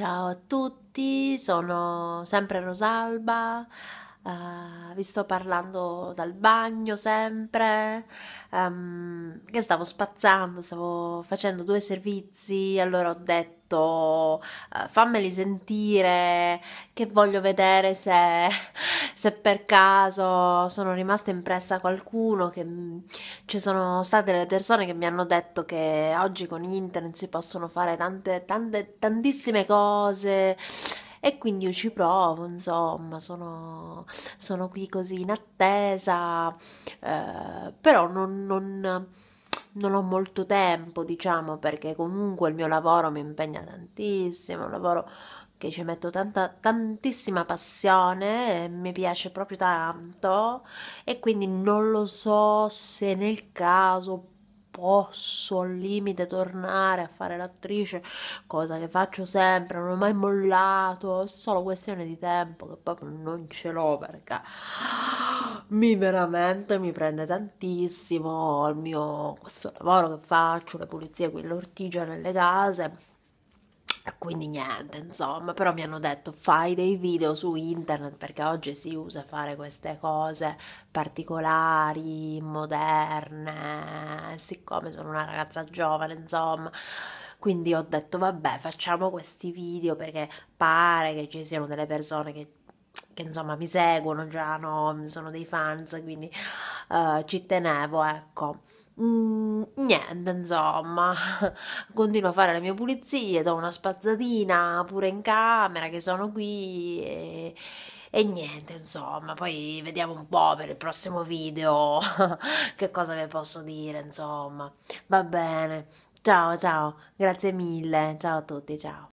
Ciao a tutti, sono sempre Rosalba, uh, vi sto parlando dal bagno sempre, um, che stavo spazzando, stavo facendo due servizi, allora ho detto tutto, eh, fammeli sentire, che voglio vedere se, se per caso sono rimasta impressa a qualcuno, che ci sono state le persone che mi hanno detto che oggi con internet si possono fare tante, tante, tantissime cose e quindi io ci provo, insomma, sono, sono qui così in attesa, eh, però non, non non ho molto tempo, diciamo, perché comunque il mio lavoro mi impegna tantissimo, è un lavoro che ci metto tanta, tantissima passione, mi piace proprio tanto e quindi non lo so se nel caso posso al limite tornare a fare l'attrice, cosa che faccio sempre, non ho mai mollato, è solo questione di tempo che proprio non ce l'ho perché mi veramente mi prende tantissimo il mio questo lavoro che faccio, le pulizie qui l'ortigia nelle case quindi niente, insomma, però mi hanno detto fai dei video su internet perché oggi si usa fare queste cose particolari, moderne, siccome sono una ragazza giovane, insomma. Quindi ho detto vabbè, facciamo questi video perché pare che ci siano delle persone che che insomma mi seguono già, no? sono dei fans, quindi uh, ci tenevo, ecco. Mm, niente, insomma, continuo a fare le mie pulizie, do una spazzatina pure in camera che sono qui e, e niente, insomma, poi vediamo un po' per il prossimo video che cosa vi posso dire, insomma. Va bene. Ciao, ciao. Grazie mille. Ciao a tutti, ciao.